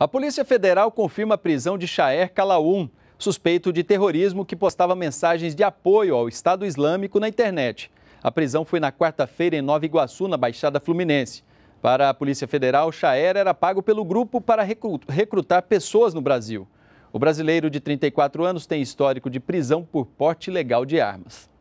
A Polícia Federal confirma a prisão de Shaer Kalaun, suspeito de terrorismo que postava mensagens de apoio ao Estado Islâmico na internet. A prisão foi na quarta-feira em Nova Iguaçu, na Baixada Fluminense. Para a Polícia Federal, Shaer era pago pelo grupo para recrutar pessoas no Brasil. O brasileiro de 34 anos tem histórico de prisão por porte ilegal de armas.